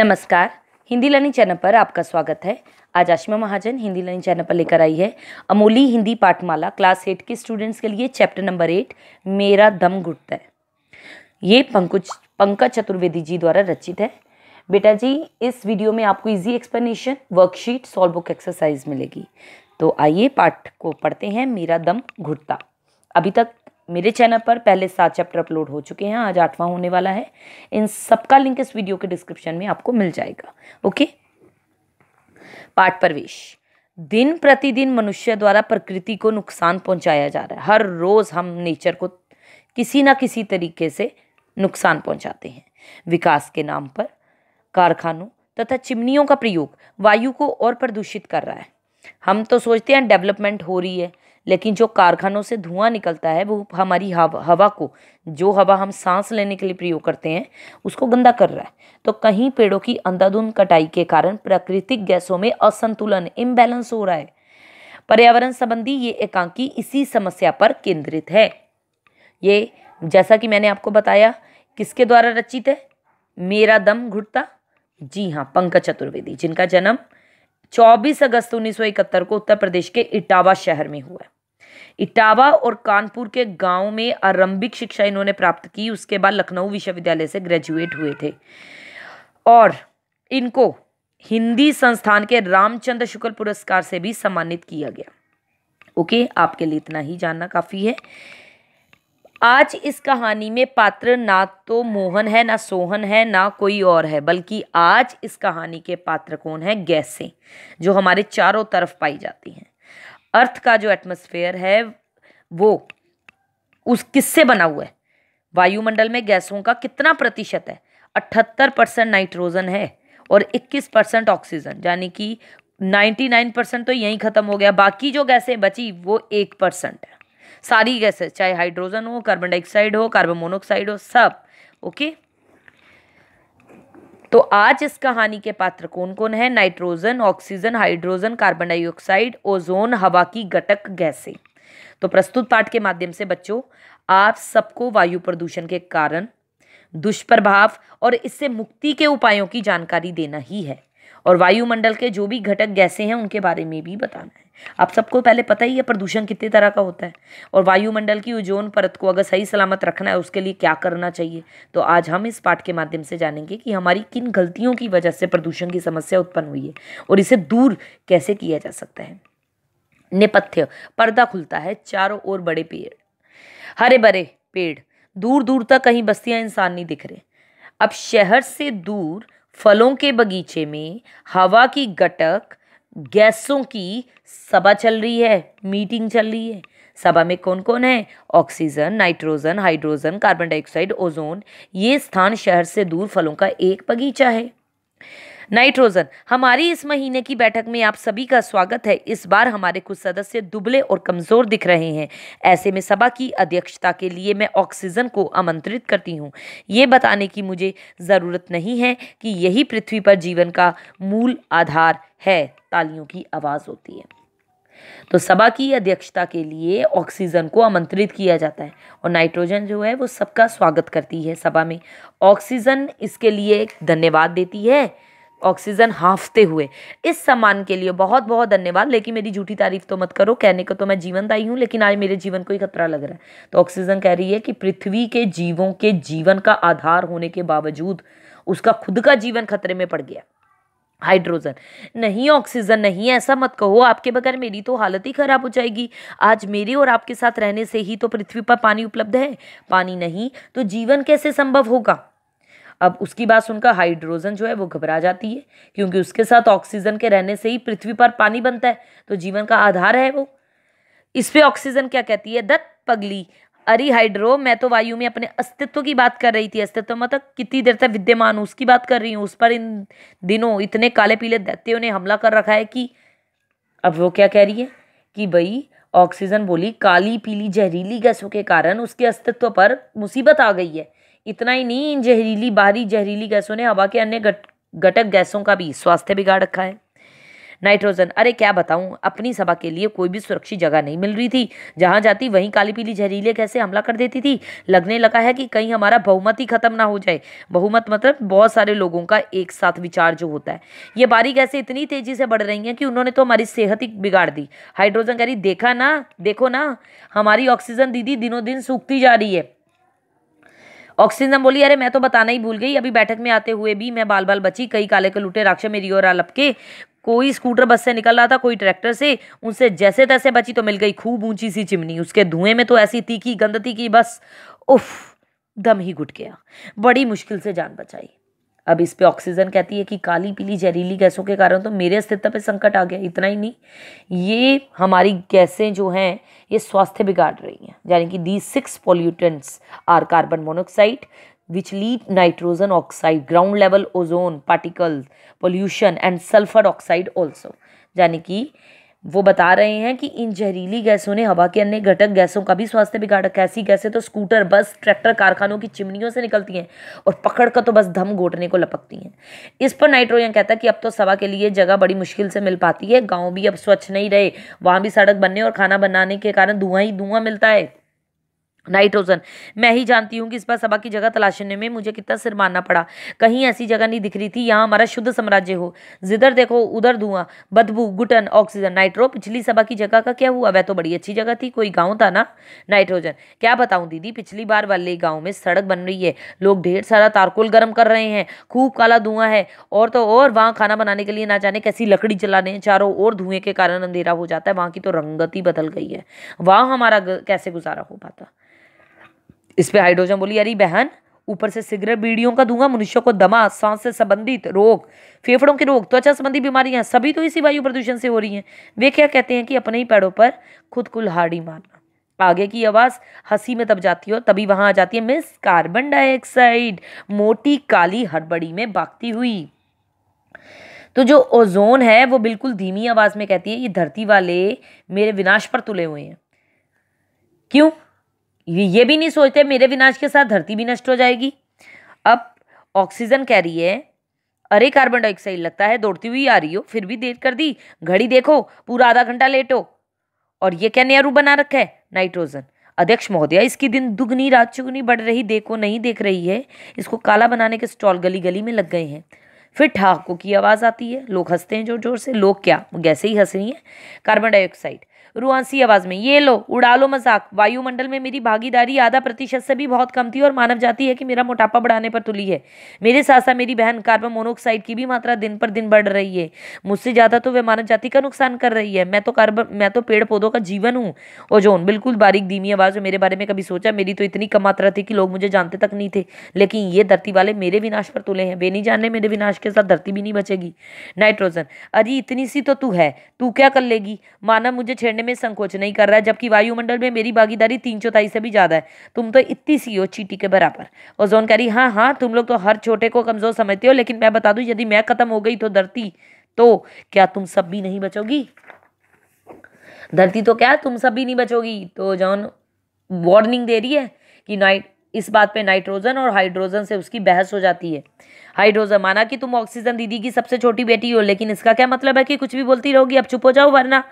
नमस्कार Hindi learning channel पर आपका स्वागत है आज आशिमा महाजन हिंदी लर्निंग चैनल पर लेकर आई है अमोली हिंदी पाठमाला क्लास एट के स्टूडेंट्स के लिए चैप्टर नंबर एट मेरा दम घुटता है ये पंकुज पंकज चतुर्वेदी जी द्वारा रचित है बेटा जी इस वीडियो में आपको easy explanation worksheet solve book exercise मिलेगी तो आइए पाठ को पढ़ते हैं मेरा दम घुटता अभी तक मेरे चैनल पर पहले सात चैप्टर अपलोड हो चुके हैं आज आठवां होने वाला है इन सबका लिंक इस वीडियो के डिस्क्रिप्शन में आपको मिल जाएगा ओके पाठ प्रवेश दिन प्रतिदिन मनुष्य द्वारा प्रकृति को नुकसान पहुंचाया जा रहा है हर रोज हम नेचर को किसी ना किसी तरीके से नुकसान पहुंचाते हैं विकास के नाम पर कारखानों तथा चिमनियों का प्रयोग वायु को और प्रदूषित कर रहा है हम तो सोचते हैं डेवलपमेंट हो रही है लेकिन जो कारखानों से धुआं निकलता है वो हमारी हवा हवा को जो हवा हम सांस लेने के लिए प्रयोग करते हैं उसको गंदा कर रहा है तो कहीं पेड़ों की अंधाधुंध कटाई के कारण प्राकृतिक गैसों में असंतुलन इम्बैलेंस हो रहा है पर्यावरण संबंधी ये एकांकी इसी समस्या पर केंद्रित है ये जैसा कि मैंने आपको बताया किसके द्वारा रचित है मेरा दम घुटता जी हाँ पंकज चतुर्वेदी जिनका जन्म 24 अगस्त 1971 को उत्तर प्रदेश के इटावा शहर में हुआ है इटावा और कानपुर के गांव में आरंभिक शिक्षा इन्होंने प्राप्त की उसके बाद लखनऊ विश्वविद्यालय से ग्रेजुएट हुए थे और इनको हिंदी संस्थान के रामचंद्र शुक्ल पुरस्कार से भी सम्मानित किया गया ओके आपके लिए इतना ही जानना काफ़ी है आज इस कहानी में पात्र ना तो मोहन है ना सोहन है ना कोई और है बल्कि आज इस कहानी के पात्र कौन है गैसें जो हमारे चारों तरफ पाई जाती हैं अर्थ का जो एटमोसफेयर है वो उस किससे बना हुआ है वायुमंडल में गैसों का कितना प्रतिशत है अठहत्तर परसेंट नाइट्रोजन है और इक्कीस परसेंट ऑक्सीजन यानी कि नाइन्टी नाइन परसेंट तो यहीं ख़त्म हो गया बाकी जो गैसें बची वो एक परसेंट है सारी गैसें चाहे हाइड्रोजन हो कार्बन डाइऑक्साइड हो कार्बन मोनोऑक्साइड हो सब ओके तो आज इस कहानी के पात्र कौन कौन है nitrogen oxygen hydrogen carbon dioxide ozone हवा की घटक गैसे तो प्रस्तुत पाठ के माध्यम से बच्चों आप सबको वायु प्रदूषण के कारण दुष्प्रभाव और इससे मुक्ति के उपायों की जानकारी देना ही है और वायुमंडल के जो भी घटक गैसें हैं उनके बारे में भी बताना है आप सबको पहले पता ही है प्रदूषण कितने तरह का होता है और वायुमंडल की ओजोन परत को अगर सही सलामत रखना है उसके लिए क्या करना चाहिए तो आज हम इस पाठ के माध्यम से जानेंगे कि हमारी किन गलतियों की वजह से प्रदूषण की समस्या उत्पन्न हुई है और इसे दूर कैसे किया जा सकता है नेपथ्य पर्दा खुलता है चारों ओर बड़े पेड़ हरे भरे पेड़ दूर दूर तक कहीं बस्तियां इंसान नहीं दिख रहे अब शहर से दूर फलों के बगीचे में हवा की गटक गैसों की सभा चल रही है मीटिंग चल रही है सभा में कौन कौन है oxygen nitrogen hydrogen carbon dioxide ozone ये स्थान शहर से दूर फलों का एक बगीचा है नाइट्रोजन हमारी इस महीने की बैठक में आप सभी का स्वागत है इस बार हमारे कुछ सदस्य दुबले और कमजोर दिख रहे हैं ऐसे में सभा की अध्यक्षता के लिए मैं ऑक्सीजन को आमंत्रित करती हूँ ये बताने की मुझे ज़रूरत नहीं है कि यही पृथ्वी पर जीवन का मूल आधार है तालियों की आवाज़ होती है तो सभा की अध्यक्षता के लिए ऑक्सीजन को आमंत्रित किया जाता है और नाइट्रोजन जो है वो सबका स्वागत करती है सभा में ऑक्सीजन इसके लिए धन्यवाद देती है ऑक्सीजन हाफते हुए इस सम्मान के लिए बहुत बहुत धन्यवाद लेकिन मेरी झूठी तारीफ तो मत करो कहने को तो मैं जीवनदायी हूँ लेकिन आज मेरे जीवन को ही खतरा लग रहा है तो ऑक्सीजन कह रही है कि पृथ्वी के जीवों के जीवन का आधार होने के बावजूद उसका खुद का जीवन खतरे में पड़ गया हाइड्रोजन नहीं ऑक्सीजन नहीं ऐसा मत कहो आपके बगैर मेरी तो हालत ही ख़राब हो जाएगी आज मेरे और आपके साथ रहने से ही तो पृथ्वी पर पानी उपलब्ध है पानी नहीं तो जीवन कैसे संभव होगा अब उसकी बात सुनकर हाइड्रोजन जो है वो घबरा जाती है क्योंकि उसके साथ ऑक्सीजन के रहने से ही पृथ्वी पर पानी बनता है तो जीवन का आधार है वो इस पे ऑक्सीजन क्या कहती है दत्त पगली अरे हाइड्रो मैं तो वायु में अपने अस्तित्व की बात कर रही थी अस्तित्व मतलब कितनी देर तक विद्यमान हूँ उसकी बात कर रही हूँ उस पर इन दिनों इतने काले पीले दैत्यों ने हमला कर रखा है कि अब वो क्या कह रही है कि भाई ऑक्सीजन बोली काली पीली जहरीली गैसों के कारण उसके अस्तित्व पर मुसीबत आ गई है इतना ही नहीं इन जहरीली बाहरी जहरीली गैसों ने हवा के अन्य घट घटक गैसों का भी स्वास्थ्य बिगाड़ रखा है नाइट्रोजन अरे क्या बताऊं अपनी सभा के लिए कोई भी सुरक्षित जगह नहीं मिल रही थी जहां जाती वहीं काली पीली जहरीले कैसे हमला कर देती थी लगने लगा है कि कहीं हमारा बहुमत ही खत्म ना हो जाए बहुमत मतलब बहुत सारे लोगों का एक साथ विचार जो होता है ये बारी कैसे इतनी तेजी से बढ़ रही हैं कि उन्होंने तो हमारी सेहत ही बिगाड़ दी हाइड्रोजन कह रही देखा ना देखो ना हमारी ऑक्सीजन दीदी दिनों दिन सूखती जा रही है ऑक्सीजन बोली अरे मैं तो बताना ही भूल गई अभी बैठक में आते हुए भी मैं बाल बाल बची कई काले कलूटे राक्षस मेरी ओर आ लपके कोई स्कूटर बस से निकल रहा था कोई ट्रैक्टर से उनसे जैसे तैसे बची तो मिल गई खूब ऊंची सी चिमनी उसके धुएं में तो ऐसी तीखी गंदती की बस उफ दम ही घुट गया बड़ी मुश्किल से जान बचाई अब इस पे ऑक्सीजन कहती है कि काली पीली जहरीली गैसों के कारण तो मेरे अस्तित्व पे संकट आ गया इतना ही नहीं ये हमारी गैसें जो हैं ये स्वास्थ्य बिगाड़ रही हैं यानी कि the six pollutants are carbon monoxide which lead nitrogen oxide ground level ozone particle pollution and sulphur oxide also यानी कि वो बता रहे हैं कि इन जहरीली गैसों ने हवा के अन्य घटक गैसों का भी स्वास्थ्य बिगाड़ा ऐसी गैसें तो स्कूटर बस ट्रैक्टर कारखानों की चिमनियों से निकलती हैं और पकड़ कर तो बस धम घोटने को लपकती हैं इस पर नाइट्रोजन कहता है कि अब तो सवा के लिए जगह बड़ी मुश्किल से मिल पाती है गाँव भी अब स्वच्छ नहीं रहे वहाँ भी सड़क बनने और खाना बनाने के कारण धुआं ही धुआं मिलता है नाइट्रोजन मैं ही जानती हूँ कि इस बार सभा की जगह तलाशने में मुझे कितना सिर मानना पड़ा कहीं ऐसी जगह नहीं दिख रही थी यहाँ हमारा शुद्ध साम्राज्य हो जिधर देखो उधर धुआं बदबू गुटन ऑक्सीजन नाइट्रो पिछली सभा की जगह का क्या हुआ वह तो बड़ी अच्छी जगह थी कोई गाँव था ना नाइट्रोजन क्या बताऊँ दीदी पिछली बार वाले गाँव में सड़क बन रही है लोग ढेर सारा तारकोल गर्म कर रहे हैं खूब काला धुआं है और तो और वहाँ खाना बनाने के लिए ना जाने कैसी लकड़ी चलाने चारों ओर धुएं के कारण अंधेरा हो जाता है वहाँ की तो रंगत ही बदल गई है वहाँ हमारा कैसे गुजारा हो पाता इस पे हाइड्रोजन बोली अरे बहन ऊपर से सिगरेट बीड़ियों का दूंगा मनुष्य को दमा सांस से संबंधित रोग फेफड़ों के रोग त्वचा संबंधी बीमारियां सभी तो इसी वायु प्रदूषण से हो रही हैं वे क्या कहते हैं कि अपने ही पैरों पर खुद कुल्हाड़ी मारना आगे की आवाज़ हंसी में तब जाती हो तभी वहां आ जाती है मिस कार्बन डाइऑक्साइड मोटी काली हड़बड़ी में भागती हुई तो जो ओजोन है वो बिल्कुल धीमी आवाज़ में कहती है ये धरती वाले मेरे विनाश पर तुले हुए हैं क्यों ये भी नहीं सोचते मेरे विनाश के साथ धरती भी नष्ट हो जाएगी अब ऑक्सीजन कह रही है अरे कार्बन डाइऑक्साइड लगता है दौड़ती हुई आ रही हो फिर भी देर कर दी घड़ी देखो पूरा आधा घंटा लेट हो और ये क्या नया रूप बना रखा है नाइट्रोजन अध्यक्ष महोदया इसकी दिन दुगनी रात चुगनी बढ़ रही देखो नहीं देख रही है इसको काला बनाने के स्टॉल गली गली में लग गए हैं फिर ठहाकों की आवाज़ आती है लोग हंसते हैं जोर जोर से लोग क्या वो गैसे ही हंस रही हैं कार्बन डाइऑक्साइड रुआंसी आवाज़ में ये लो उड़ा लो मजाक वायुमंडल में मेरी भागीदारी आधा प्रतिशत से भी बहुत कम थी और मानव जाति है कि मेरा मोटापा बढ़ाने पर तुली है मेरे साथ साथ मेरी बहन कार्बन मोनोऑक्साइड की भी मात्रा दिन पर दिन बढ़ रही है मुझसे ज़्यादा तो वह मानव जाति का नुकसान कर रही है मैं तो कार्बन मैं तो पेड़ पौधों का जीवन हूँ और जो बिल्कुल बारीक धीमी आवाज़ मेरे बारे में कभी सोचा मेरी तो इतनी कम मात्रा थी कि लोग मुझे जानते तक नहीं थे लेकिन ये धरती वाले मेरे विनाश पर तुले हैं वे नहीं जानने मेरे विनाश के साथ धरती भी नहीं बचेगी नाइट्रोजन अरे इतनी सी तो तू है तू क्या कर लेगी मानव मुझे छेड़ने में संकोच नहीं कर रहा है जबकि वायुमंडल में मेरी भागीदारी तीन चौथाई से भी ज़्यादा है तुम तो इतनी सी हो चीटी के बराबर ओजोन कह रही हाँ हाँ तुम लोग तो हर छोटे को कमज़ोर समझते हो लेकिन मैं बता दू यदि मैं ख़त्म हो गई तो धरती तो क्या तुम सब भी नहीं बचोगी धरती तो क्या तुम सब भी नहीं बचोगी तो जॉन वार्निंग दे रही है कि नाइट इस बात पे नाइट्रोजन और हाइड्रोजन से उसकी बहस हो जाती है हाइड्रोजन माना कि तुम ऑक्सीजन दीदी की सबसे छोटी बेटी हो लेकिन इसका क्या मतलब है कि कुछ भी बोलती रहोगी अब चुप हो जाओ वरना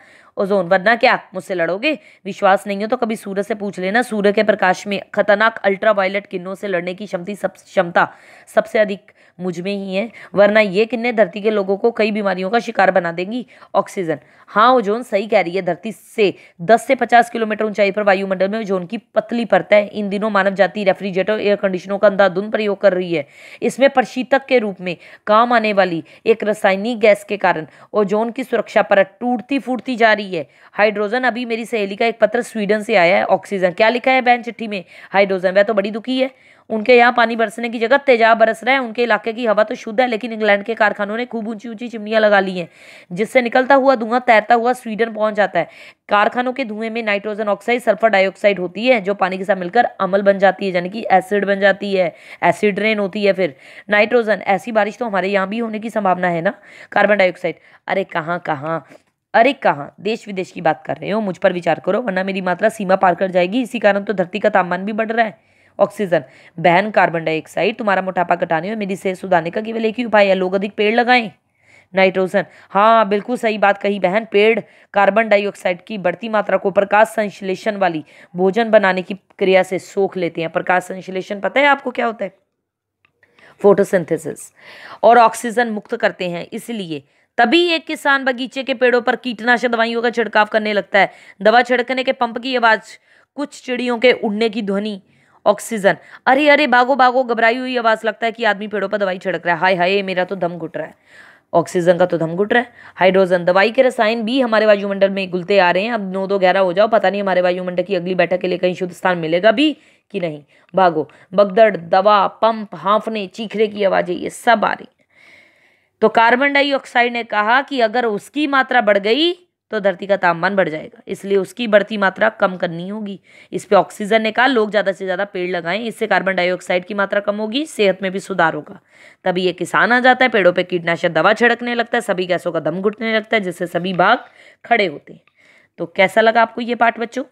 ओजोन वरना क्या मुझसे लड़ोगे विश्वास नहीं हो तो कभी सूर्य से पूछ लेना सूर्य के प्रकाश में खतरनाक अल्ट्रावायलेट किरणों से लड़ने की क्षमती सब क्षमता सबसे अधिक मुझ में ही है वरना ये किन्ने धरती के लोगों को कई बीमारियों का शिकार बना देंगी ऑक्सीजन हाँ ओजोन सही कह रही है धरती से दस से पचास किलोमीटर ऊंचाई पर वायुमंडल में ओजोन की पतली परत है इन दिनों मानव जाति रेफ्रिजरेटर एयर कंडीशनों का अंधाधुन प्रयोग कर रही है इसमें प्रशीतक के रूप में काम आने वाली एक रासायनिक गैस के कारण ओजोन की सुरक्षा पर टूटती फूटती जा रही है हाइड्रोजन अभी मेरी सहेली का एक पत्र स्वीडन से आया है ऑक्सीजन क्या लिखा है बहन चिट्ठी में हाइड्रोजन वह तो बड़ी दुखी है उनके यहाँ पानी बरसने की जगह तेजाब बरस रहा है उनके इलाके की हवा तो शुद्ध है लेकिन इंग्लैंड के कारखानों ने खूब ऊंची ऊंची चिमनियाँ लगा ली हैं जिससे निकलता हुआ धुआं तैरता हुआ स्वीडन पहुंच जाता है कारखानों के धुएं में नाइट्रोजन ऑक्साइड सल्फर डाइऑक्साइड होती है जो पानी के साथ मिलकर अमल बन जाती है यानी कि एसिड बन जाती है एसिड रेन होती है फिर नाइट्रोजन ऐसी बारिश तो हमारे यहाँ भी होने की संभावना है ना कार्बन डाइऑक्साइड अरे कहाँ कहाँ अरे कहाँ देश विदेश की बात कर रहे हो मुझ पर विचार करो वरना मेरी मात्रा सीमा पार कर जाएगी इसी कारण तो धरती का तापमान भी बढ़ रहा है ऑक्सीजन बहन कार्बन डाइऑक्साइड तुम्हारा मोटापा घटाने में मेरी सेहत सुधारने का केवल एक ही उपाय है लोग अधिक पेड़ लगाएं नाइट्रोजन हाँ बिल्कुल सही बात कही बहन पेड़ कार्बन डाइऑक्साइड की बढ़ती मात्रा को प्रकाश संश्लेषण वाली भोजन बनाने की क्रिया से सोख लेते हैं प्रकाश संश्लेषण पता है आपको क्या होता है फोटोसिंथेसिस और ऑक्सीजन मुक्त करते हैं इसलिए तभी एक किसान बगीचे के पेड़ों पर कीटनाशक दवाइयों का छिड़काव करने लगता है दवा छिड़कने के पंप की आवाज़ कुछ चिड़ियों के उड़ने की ध्वनि ऑक्सीजन अरे अरे भागो भागो घबराई हुई आवाज़ लगता है कि आदमी पेड़ों पर दवाई छिड़क रहा है हाय हाय मेरा तो दम घुट रहा है ऑक्सीजन का तो दम घुट रहा है हाइड्रोजन दवाई के रसायन भी हमारे वायुमंडल में घुलते आ रहे हैं अब नौ दो गहरा हो जाओ पता नहीं हमारे वायुमंडल की अगली बैठक के लिए कहीं शुद्ध स्थान मिलेगा भी कि नहीं भागो बगदड़ दवा पंप हाँफने चीखने की आवाज़ें ये सब आ रही हैं तो कार्बन डाइऑक्साइड ने कहा कि अगर उसकी मात्रा बढ़ गई तो धरती का तापमान बढ़ जाएगा इसलिए उसकी बढ़ती मात्रा कम करनी होगी इस पर ऑक्सीजन निकाल लोग ज़्यादा से ज़्यादा पेड़ लगाएं इससे कार्बन डाइऑक्साइड की मात्रा कम होगी सेहत में भी सुधार होगा तभी ये किसान आ जाता है पेड़ों पर पे कीटनाशक दवा छिड़कने लगता है सभी गैसों का दम घुटने लगता है जिससे सभी भाग खड़े होते हैं तो कैसा लगा आपको ये पाठ बच्चों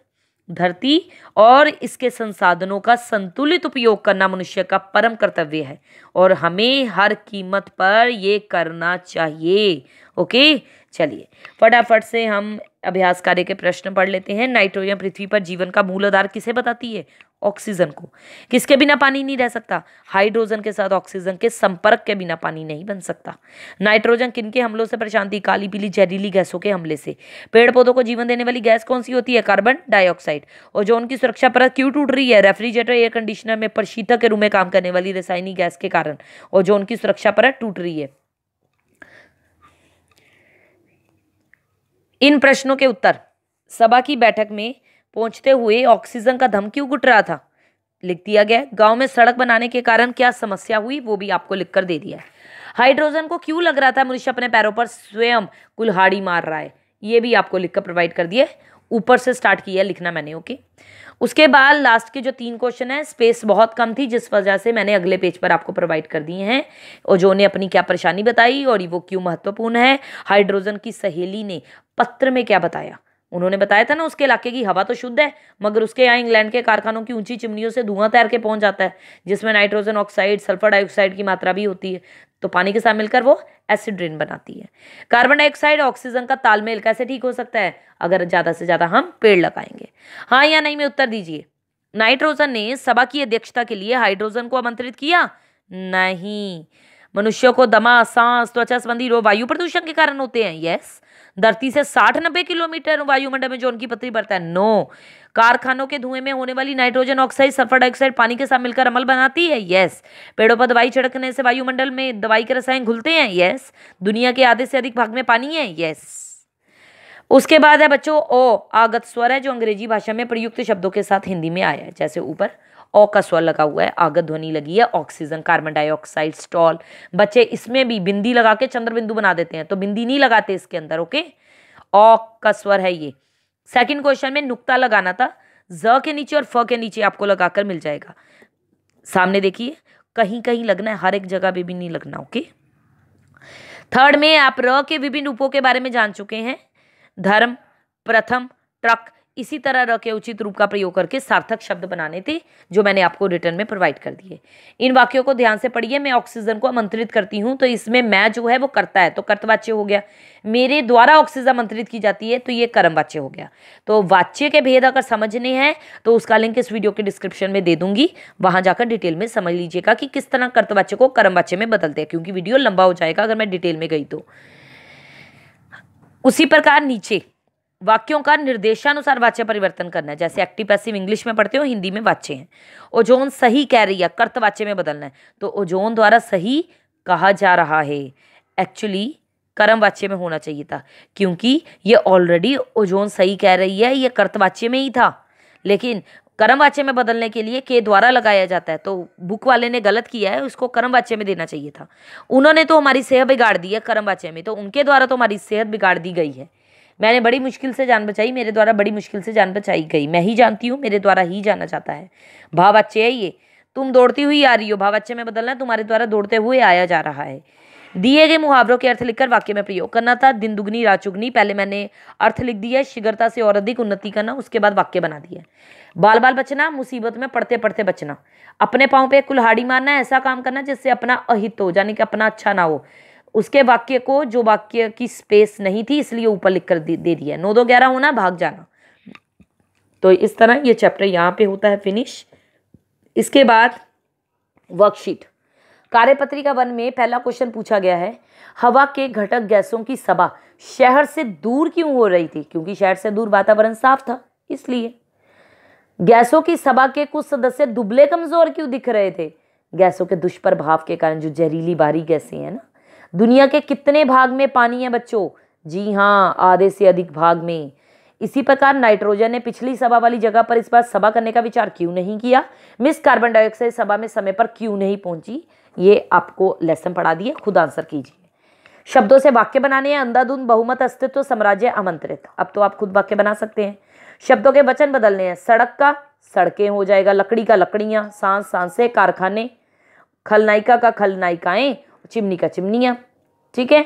धरती और इसके संसाधनों का संतुलित उपयोग करना मनुष्य का परम कर्तव्य है और हमें हर कीमत पर ये करना चाहिए ओके चलिए फटाफट से हम अभ्यास कार्य के प्रश्न पढ़ लेते हैं नाइट्रोजन पृथ्वी पर जीवन का मूल आधार किसे बताती है ऑक्सीजन को किसके बिना पानी नहीं रह सकता हाइड्रोजन के साथ ऑक्सीजन के संपर्क के बिना पानी नहीं बन सकता नाइट्रोजन किनके हमलों से परेशान थी काली पीली जहरीली गैसों के हमले से पेड़ पौधों को जीवन देने वाली गैस कौन सी होती है कार्बन डाइऑक्साइड और जो उनकी सुरक्षा परत क्यों टूट रही है रेफ्रिजरेटर एयर कंडीशनर में प्रशीतक के रूप में काम करने वाली रासायनिक गैस के कारण और जो उनकी सुरक्षा परत टूट रही है इन प्रश्नों के उत्तर सभा की बैठक में पहुंचते हुए ऑक्सीजन का धम क्यों घुट रहा था लिख दिया गया गांव में सड़क बनाने के कारण क्या समस्या हुई वो भी आपको लिख कर दे दिया है हाइड्रोजन को क्यों लग रहा था मनुष्य अपने पैरों पर स्वयं कुल्हाड़ी मार रहा है ये भी आपको लिखकर प्रोवाइड कर दिया ऊपर से स्टार्ट किया लिखना मैंने ओके उसके बाद लास्ट के जो तीन क्वेश्चन है स्पेस बहुत कम थी जिस वजह से मैंने अगले पेज पर आपको प्रोवाइड कर दिए हैं और जो ने अपनी क्या परेशानी बताई और वो क्यों महत्वपूर्ण है हाइड्रोजन की सहेली ने पत्र में क्या बताया उन्होंने बताया था ना उसके इलाके की हवा तो शुद्ध है मगर उसके यहाँ इंग्लैंड के कारखानों की ऊंची चिमनियों से धुआं तैर के पहुंच जाता है जिसमें नाइट्रोजन ऑक्साइड सल्फर डाइऑक्साइड की मात्रा भी होती है तो पानी के साथ मिलकर वो एसिड रेन बनाती है कार्बन डाइऑक्साइड ऑक्सीजन का तालमेल कैसे ठीक हो सकता है अगर ज़्यादा से ज़्यादा हम पेड़ लगाएंगे हाँ या नहीं में उत्तर दीजिए नाइट्रोजन ने सभा की अध्यक्षता के लिए हाइड्रोजन को आमंत्रित किया नहीं मनुष्यों को दमा सांस त्वचा संबंधी रोग वायु प्रदूषण के कारण होते हैं यस धरती से साठ नब्बे किलोमीटर वायुमंडल में जो उनकी पतरी बढ़ता है नो कारखानों के धुएं में होने वाली नाइट्रोजन ऑक्साइड सल्फर डाइऑक्साइड पानी के साथ मिलकर अमल बनाती है यस पेड़ों पर दवाई छिड़कने से वायुमंडल में दवाई के रसायन घुलते हैं यस दुनिया के आधे से अधिक भाग में पानी है यस उसके बाद है बच्चों ओ आगत स्वर है जो अंग्रेजी भाषा में प्रयुक्त शब्दों के साथ हिंदी में आया है जैसे ऊपर ओ का स्वर लगा हुआ है आगत ध्वनि लगी है ऑक्सीजन कार्बन डाइऑक्साइड स्टॉल बच्चे इसमें भी बिंदी लगा के चंद्र बिंदु बना देते हैं तो बिंदी नहीं लगाते इसके अंदर ओके ओ का स्वर है ये सेकंड क्वेश्चन में नुक्ता लगाना था ज के नीचे और फ के नीचे आपको लगाकर मिल जाएगा सामने देखिए कहीं कहीं लगना है हर एक जगह भी, भी नहीं लगना ओके थर्ड में आप र के विभिन्न रूपों के बारे में जान चुके हैं धर्म प्रथम ट्रक इसी तरह रह के उचित रूप का प्रयोग करके सार्थक शब्द बनाने थे जो मैंने आपको रिटर्न में प्रोवाइड कर दिए इन वाक्यों को ध्यान से पढ़िए मैं ऑक्सीजन को आमंत्रित करती हूँ तो इसमें मैं जो है वो करता है तो कर्तवाच्य हो गया मेरे द्वारा ऑक्सीजन आमंत्रित की जाती है तो ये कर्मवाच्य हो गया तो वाच्य के भेद अगर समझने हैं तो उसका लिंक इस वीडियो के डिस्क्रिप्शन में दे दूंगी वहाँ जाकर डिटेल में समझ लीजिएगा कि किस तरह कर्तवाच्य को कर्मवाच्य में बदलते हैं क्योंकि वीडियो लंबा हो जाएगा अगर मैं डिटेल में गई तो उसी प्रकार नीचे वाक्यों का निर्देशानुसार वाच्य परिवर्तन करना है जैसे एक्टिव पैसिव इंग्लिश में पढ़ते हो हिंदी में वाच्य हैं ओजोन सही कह रही है कर्तवाच्य में बदलना है तो ओजोन द्वारा सही कहा जा रहा है एक्चुअली कर्म वाच्य में होना चाहिए था क्योंकि ये ऑलरेडी ओजोन सही कह रही है ये कर्तवाच्य में ही था लेकिन कर्मवाच्य में बदलने के लिए के द्वारा लगाया जाता है तो बुक वाले ने गलत किया है उसको कर्मवाच्य में देना चाहिए था उन्होंने तो हमारी सेहत बिगाड़ दी है कर्मवाच्य में तो उनके द्वारा तो हमारी सेहत बिगाड़ दी गई है मैंने बड़ी मुश्किल से जान बचाई मेरे द्वारा बड़ी मुश्किल से जान बचाई गई मैं ही जानती हूँ मेरे द्वारा ही जाना चाहता है भाव अच्छे है ये तुम दौड़ती हुई आ रही हो भाव अच्छे में बदलना तुम्हारे द्वारा दौड़ते हुए आया जा रहा है दिए गए मुहावरों के अर्थ लिखकर वाक्य में प्रयोग करना था दिन दुगनी रात चुगनी पहले मैंने अर्थ लिख दिया शीघ्रता से और अधिक उन्नति करना उसके बाद वाक्य बना दिया बाल बाल बचना मुसीबत में पढ़ते पढ़ते बचना अपने पाँव पे कुल्हाड़ी मारना ऐसा काम करना जिससे अपना अहित हो यानी कि अपना अच्छा ना हो उसके वाक्य को जो वाक्य की स्पेस नहीं थी इसलिए ऊपर लिख कर दे दिया नौ दो ग्यारह होना भाग जाना तो इस तरह ये चैप्टर यहाँ पे होता है फिनिश इसके बाद वर्कशीट कार्यपत्रिका वन में पहला क्वेश्चन पूछा गया है हवा के घटक गैसों की सभा शहर से दूर क्यों हो रही थी क्योंकि शहर से दूर वातावरण साफ था इसलिए गैसों की सभा के कुछ सदस्य दुबले कमजोर क्यों दिख रहे थे गैसों के दुष्प्रभाव के कारण जो जहरीली बारी गैसें हैं ना दुनिया के कितने भाग में पानी है बच्चों जी हाँ आधे से अधिक भाग में इसी प्रकार नाइट्रोजन ने पिछली सभा वाली जगह पर इस बार सभा करने का विचार क्यों नहीं किया मिस कार्बन डाइऑक्साइड सभा में समय पर क्यों नहीं पहुंची ये आपको लेसन पढ़ा दिए खुद आंसर कीजिए शब्दों से वाक्य बनाने हैं अंधाधुंध बहुमत अस्तित्व साम्राज्य आमंत्रित अब तो आप खुद वाक्य बना सकते हैं शब्दों के वचन बदलने हैं सड़क का सड़कें हो जाएगा लकड़ी का लकड़ियाँ सांस सांसें कारखाने खलनायिका का खलनायिकाएं चिमनी का चिमनिया ठीक है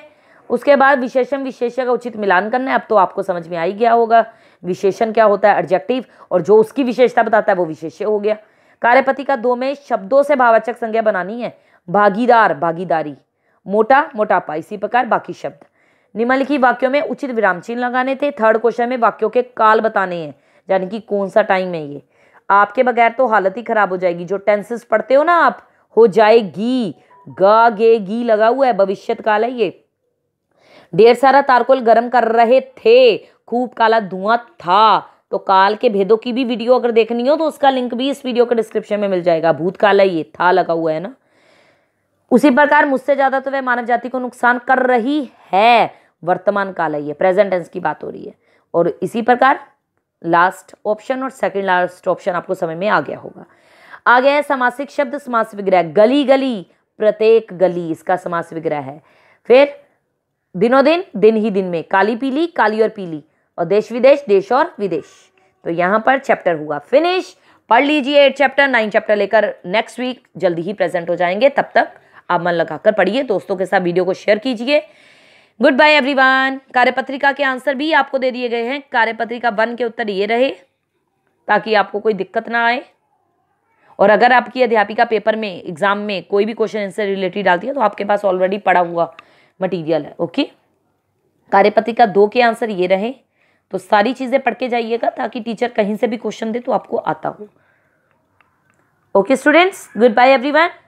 उसके बाद विशेषण विशेष्य का उचित मिलान करना है अब तो आपको समझ में आ ही गया होगा विशेषण क्या होता है एडजेक्टिव और जो उसकी विशेषता बताता है वो विशेष्य हो गया कार्यपति का दो में शब्दों से भावाचक संज्ञा बनानी है भागीदार भागीदारी मोटा मोटापा इसी प्रकार बाकी शब्द निम्नलिखित वाक्यों में उचित विराम चिन्ह लगाने थे थर्ड क्वेश्चन में वाक्यों के काल बताने हैं यानी कि कौन सा टाइम है ये आपके बगैर तो हालत ही खराब हो जाएगी जो टेंसेस पढ़ते हो ना आप हो जाएगी गे गी लगा हुआ है भविष्य काल है ये ढेर सारा तारकोल गर्म कर रहे थे खूब काला धुआं था तो काल के भेदों की भी वीडियो अगर देखनी हो तो उसका लिंक भी इस वीडियो के डिस्क्रिप्शन में मिल जाएगा भूतकाल है ये था लगा हुआ है ना उसी प्रकार मुझसे ज़्यादा तो वह मानव जाति को नुकसान कर रही है वर्तमान काल है ये प्रेजेंट टेंस की बात हो रही है और इसी प्रकार लास्ट ऑप्शन और सेकंड लास्ट ऑप्शन आपको समय में आ गया होगा आ गया है समासिक शब्द समास विग्रह गली गली प्रत्येक गली इसका समास विग्रह है फिर दिनों दिन दिन ही दिन में काली पीली काली और पीली और देश विदेश देश और विदेश तो यहाँ पर चैप्टर हुआ फिनिश पढ़ लीजिए एट चैप्टर नाइन चैप्टर लेकर नेक्स्ट वीक जल्दी ही प्रेजेंट हो जाएंगे तब तक आप मन लगाकर पढ़िए दोस्तों के साथ वीडियो को शेयर कीजिए गुड बाय एवरीवन कार्यपत्रिका के आंसर भी आपको दे दिए गए हैं कार्यपत्रिका वन के उत्तर ये रहे ताकि आपको कोई दिक्कत ना आए और अगर आपकी अध्यापिका पेपर में एग्जाम में कोई भी क्वेश्चन इनसे रिलेटेड डालती है तो आपके पास ऑलरेडी पड़ा हुआ मटीरियल है ओके कार्यपति का दो के आंसर ये रहे तो सारी चीज़ें पढ़ के जाइएगा ताकि टीचर कहीं से भी क्वेश्चन दे तो आपको आता हो okay students good bye everyone